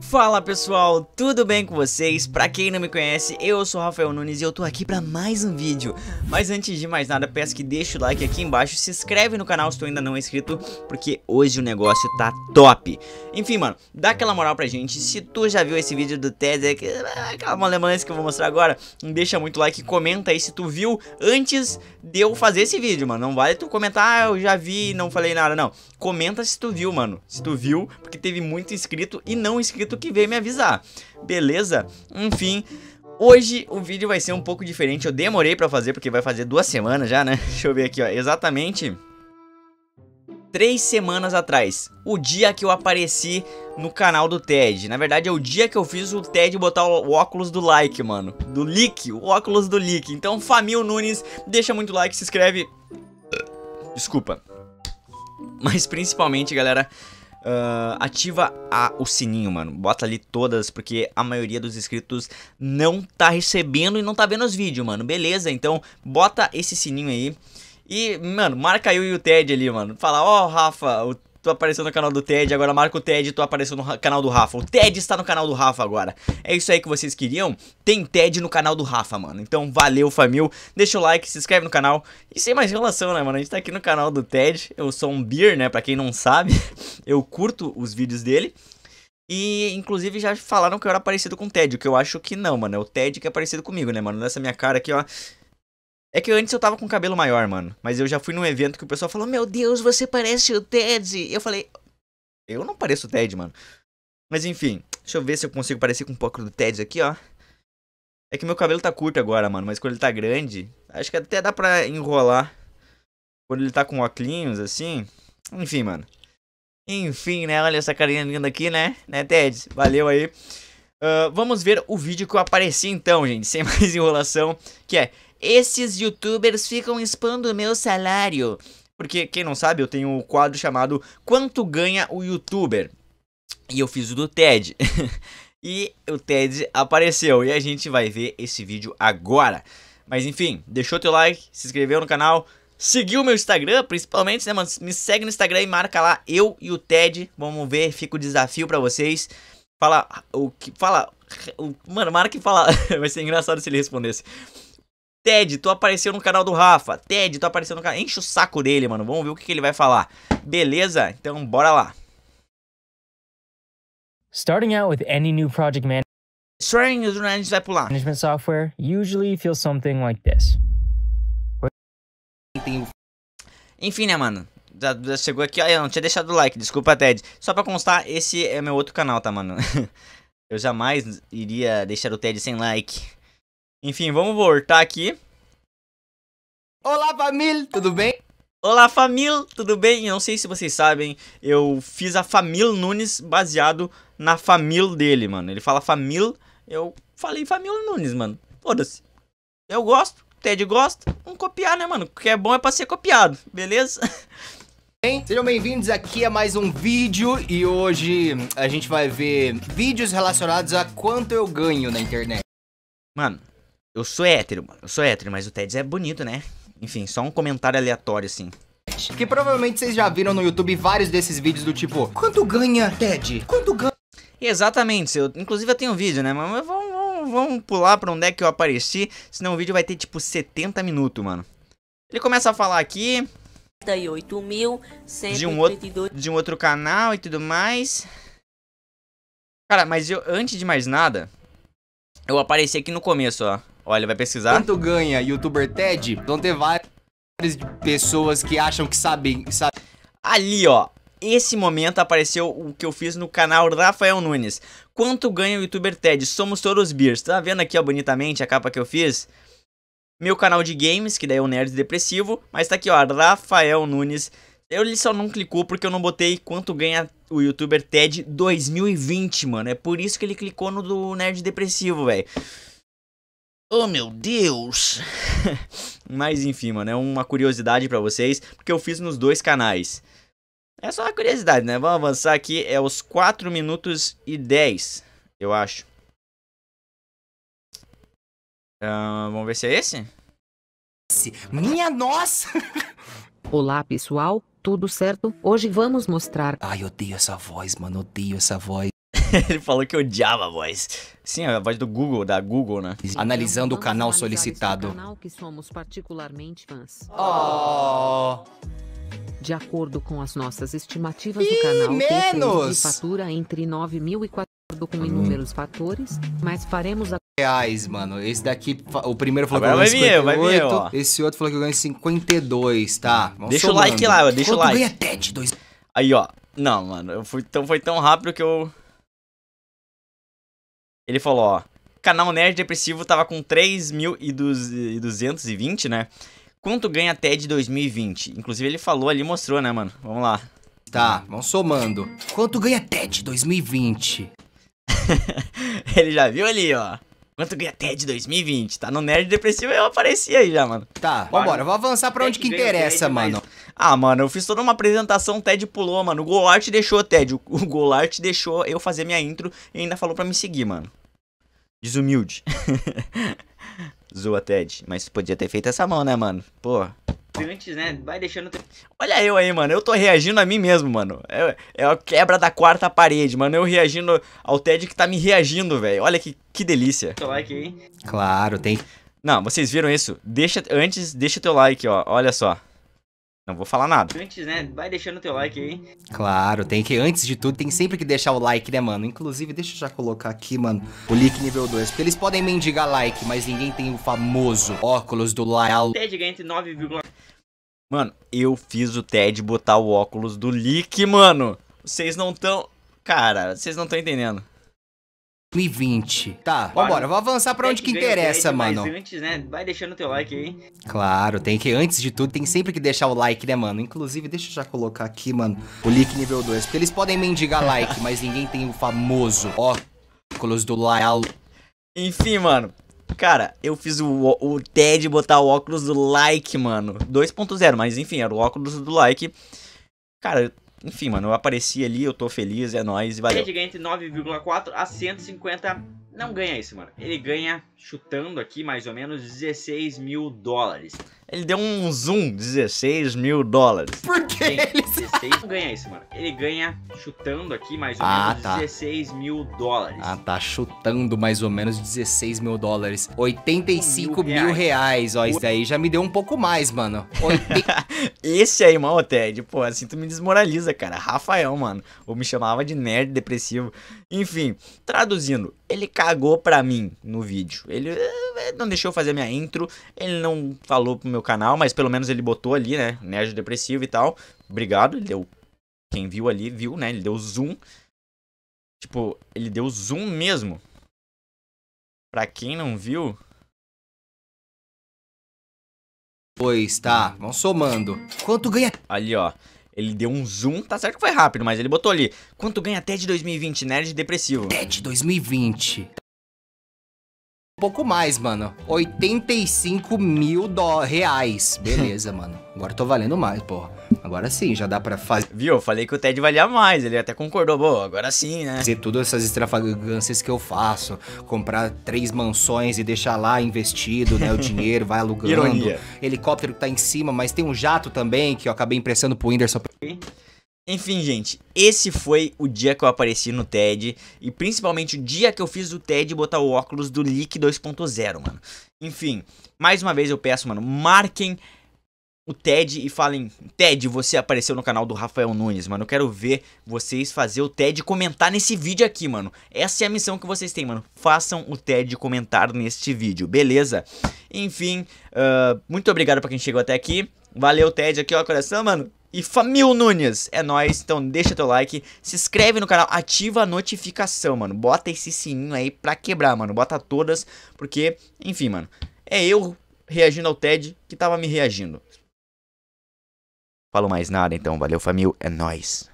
Fala pessoal, tudo bem com vocês? Pra quem não me conhece, eu sou o Rafael Nunes e eu tô aqui pra mais um vídeo. Mas antes de mais nada, peço que deixe o like aqui embaixo, se inscreve no canal se tu ainda não é inscrito, porque hoje o negócio tá top. Enfim, mano, dá aquela moral pra gente, se tu já viu esse vídeo do Tese, ah, aquela malemolência que eu vou mostrar agora, deixa muito like, comenta aí se tu viu antes de eu fazer esse vídeo, mano. Não vale tu comentar, ah, eu já vi e não falei nada, não. Comenta se tu viu, mano, se tu viu, porque teve muito inscrito e não inscrito inscrito que veio me avisar. Beleza? Enfim, Hoje o vídeo vai ser um pouco diferente, eu demorei pra fazer porque vai fazer duas semanas já, né? Deixa eu ver aqui, ó, exatamente... Três semanas atrás, o dia que eu apareci no canal do Ted. Na verdade, é o dia que eu fiz o Ted botar o óculos do like, mano. Do leak, o óculos do leak. Então, Famil Nunes, deixa muito like, se inscreve... Desculpa. Mas principalmente, galera, Uh, ativa a, o sininho, mano. Bota ali todas, porque a maioria dos inscritos não tá recebendo e não tá vendo os vídeos, mano. Beleza? Então, bota esse sininho aí. E, mano, marca aí e o Ted ali, mano. Fala, ó, oh, Rafa, o tu apareceu no canal do Ted, agora marca o Ted, tu apareceu no canal do Rafa. O Ted está no canal do Rafa agora. É isso aí que vocês queriam? Tem Ted no canal do Rafa, mano. Então valeu, família. Deixa o like, se inscreve no canal. E sem mais relação, né, mano? A gente tá aqui no canal do Ted. Eu sou um beer, né? Pra quem não sabe, eu curto os vídeos dele. E, inclusive, já falaram que eu era parecido com o Ted, o que eu acho que não, mano. É o Ted que é parecido comigo, né, mano? Nessa minha cara aqui, ó. É que antes eu tava com cabelo maior, mano. Mas eu já fui num evento que o pessoal falou: Meu Deus, você parece o Ted. Eu falei: Eu não pareço o Ted, mano. Mas enfim, deixa eu ver se eu consigo parecer com um pouco do Ted aqui, ó. É que meu cabelo tá curto agora, mano. Mas quando ele tá grande, acho que até dá pra enrolar. Quando ele tá com óculos, assim. Enfim, mano. Enfim, né? Olha essa carinha linda aqui, né? Né, Ted? Valeu aí. Ah, vamos ver o vídeo que eu apareci então, gente, sem mais enrolação, que é Esses youtubers ficam expondo o meu salário. Porque, quem não sabe, eu tenho um quadro chamado Quanto Ganha o Youtuber. E eu fiz o do TED. e o TED apareceu. E a gente vai ver esse vídeo agora. Mas enfim, deixou teu like, se inscreveu no canal, seguiu o meu Instagram, principalmente, né, mano? Me segue no Instagram e marca lá eu e o TED. Vamos ver, fica o desafio para vocês. Fala o que. Fala. O, mano, que fala. Vai ser engraçado se ele respondesse. Ted, tu apareceu no canal do Rafa. Ted, tu apareceu no canal. Enche o saco dele, mano. Vamos ver o que, que ele vai falar. Beleza? Então, bora lá. Starting out with any new project management. Starting with vai pular. Management software usually feels something like this. Enfim, né, mano? Já, já chegou aqui. Ah, eu não tinha deixado o like. Desculpa, Ted. Só pra constar, esse é meu outro canal, tá, mano? eu jamais iria deixar o Ted sem like. Enfim, vamos voltar aqui. Olá, família! Tudo bem? Olá, família! Tudo bem? Eu não sei se vocês sabem, eu fiz a Família Nunes baseado na família dele, mano. Ele fala família, eu falei família Nunes, mano. Foda-se. Eu gosto, Ted gosta, vamos copiar, né, mano? O que é bom é pra ser copiado, beleza? Bem, sejam bem-vindos aqui a mais um vídeo e hoje a gente vai ver vídeos relacionados a quanto eu ganho na internet. Mano, eu sou hétero, mano. Eu sou hétero, mas o Teds é bonito, né? Enfim, só um comentário aleatório assim. Que provavelmente vocês já viram no YouTube vários desses vídeos do tipo, quanto ganha Ted? Quanto ganha? Exatamente, eu, inclusive eu tenho um vídeo, né? Mas vamos, vamos, vamos pular pra onde é que eu apareci, senão o vídeo vai ter tipo 70 minutos, mano. Ele começa a falar aqui, de um, outro, de um outro canal e tudo mais. Cara, mas eu, antes de mais nada, eu apareci aqui no começo, ó. Olha, vai pesquisar. Quanto ganha youtuber Ted? Vão ter várias pessoas que acham que sabem. Sabe... Ali, ó. Esse momento apareceu o que eu fiz no canal Rafael Nunes. Quanto ganha o youtuber Ted? Somos todos beers. Tá vendo aqui, ó, bonitamente a capa que eu fiz? meu canal de games, que daí é o Nerd Depressivo, mas tá aqui, ó, Rafael Nunes. Ele só não clicou porque eu não botei quanto ganha o youtuber TED 2020, mano. É por isso que ele clicou no do Nerd Depressivo, velho. Oh meu Deus! Mas enfim, mano, é uma curiosidade para vocês, porque eu fiz nos dois canais. É só uma curiosidade, né? Vamos avançar aqui, é os 4 minutos e 10, eu acho. Uh, vamos ver se é esse? esse. Minha nossa! Olá, pessoal. Tudo certo? Hoje vamos mostrar... Ai, odeio essa voz, mano. Odeio essa voz. Ele falou que odiava a voz. Sim, a voz do Google, da Google, né? Analisando o canal solicitado. canal que somos particularmente fãs. Oh. De acordo com as nossas estimativas, Ih, o canal menos. tem fatura entre mil e 4 com inúmeros hum. fatores, mas faremos a reais, mano. Esse daqui, o primeiro falou Agora que eu ganho 58. vai minha, esse outro falou que eu ganhei 52, tá? Vamos deixa somando. o like lá, deixa Quanto o like. ganha TED? Dois... Aí, ó. Não, mano. Eu fui tão, foi tão rápido que eu... Ele falou, ó. Canal Nerd Depressivo tava com 3.220, né? Quanto ganha TED 2020? Inclusive, ele falou ali, mostrou, né, mano? Vamos lá. Tá, vamos somando. Quanto ganha TED 2020? ele já viu ali, ó. Quanto ganha TED 2020? Tá no Nerd Depressivo, eu apareci aí já, mano. Tá, Bora. vambora. Vou avançar pra onde que interessa, mano. Ah, mano, eu fiz toda uma apresentação, o Ted pulou, mano. O Golart deixou, Ted. O, Golart deixou eu fazer minha intro e ainda falou pra me seguir, mano. Desumilde. Zoa, Ted. Mas você podia ter feito essa mão, né, mano? Pô antes, né? Vai deixando. Olha eu aí, mano. Eu tô reagindo a mim mesmo, mano. É, é a quebra da quarta parede, mano. Eu reagindo ao Ted que tá me reagindo, velho. Olha que, que delícia. Seu like aí. Claro, tem. Não, vocês viram isso? Deixa antes, deixa teu like, ó. Olha só. Não vou falar nada. Antes, né? Vai deixando teu like aí. Claro, tem que, antes de tudo, tem sempre que deixar o like, né, mano? Inclusive, deixa eu já colocar aqui, mano, o link nível 2. Porque eles podem mendigar like, mas ninguém tem o famoso óculos do Lyle. Ted ganha entre 9,9. Mano, eu fiz o Ted botar o óculos do Lick, mano. Vocês não tão... Cara, vocês não estão entendendo. 2020. Tá, Bora. vambora, vou avançar pra onde que interessa, Ted, mano. Mas antes, né, vai deixando o teu like aí. Claro, tem que, antes de tudo, tem sempre que deixar o like, né, mano? Inclusive, deixa eu já colocar aqui, mano, o link nível 2, porque eles podem mendigar like, mas ninguém tem o famoso óculos do Lyle. Enfim, mano, Cara, eu fiz o, o Ted botar o óculos do like, mano. 2.0, mas enfim, era o óculos do like. Cara, enfim, mano, eu apareci ali, eu tô feliz, é nóis, valeu. Ted ganha entre 9,4 a 150. Não ganha isso, mano. Ele ganha, chutando aqui, mais ou menos 16 mil dólares. Ele deu um zoom, 16 mil dólares. Por aqueles. 16 ganha isso, mano. Ele ganha chutando aqui mais ou ah, menos tá. 16 mil dólares. Ah, tá. Chutando mais ou menos 16 mil dólares. 85 mil, mil reais. reais. Ó, isso aí já me deu um pouco mais, mano. Esse aí, mano, Ted, pô, assim tu me desmoraliza, cara. Rafael, mano. Ou me chamava de nerd depressivo. Enfim, traduzindo, ele cagou pra mim no vídeo. Ele é, não deixou eu fazer minha intro, ele não falou pro meu canal, mas pelo menos ele botou ali, né? Nerd depressivo e tal. Obrigado, ele deu. Quem viu ali, viu, né? Ele deu zoom. Tipo, ele deu zoom mesmo. Pra quem não viu. Pois tá, vão somando. Quanto ganha. Ali, ó. Ele deu um zoom, tá certo que foi rápido, mas ele botou ali. Quanto ganha até de 2020, nerd depressivo? Até de 2020 pouco mais, mano. 85 mil reais. Beleza, mano. Agora tô valendo mais, porra. Agora sim, já dá pra fazer. Viu? Eu falei que o Ted valia mais. Ele até concordou. Bom, agora sim, né? Fazer todas essas extravagâncias que eu faço. Comprar três mansões e deixar lá investido, né? O dinheiro vai alugando. Ironia. Helicóptero que tá em cima, mas tem um jato também que eu acabei emprestando pro Whindersson. Enfim, gente, esse foi o dia que eu apareci no TED e principalmente o dia que eu fiz o TED botar o óculos do Leak 2.0, mano. Enfim, mais uma vez eu peço, mano, marquem o TED e falem, TED, você apareceu no canal do Rafael Nunes, mano. Eu quero ver vocês fazer o TED comentar nesse vídeo aqui, mano. Essa é a missão que vocês têm, mano. Façam o TED comentar neste vídeo, beleza? Enfim, uh, muito obrigado pra quem chegou até aqui. Valeu, TED, aqui ó, coração, mano. E Famil Nunes, é nóis, então deixa teu like, se inscreve no canal, ativa a notificação, mano. Bota esse sininho aí pra quebrar, mano. Bota todas, porque, enfim, mano. É eu reagindo ao Ted que tava me reagindo. Falo mais nada então, valeu família, é nóis.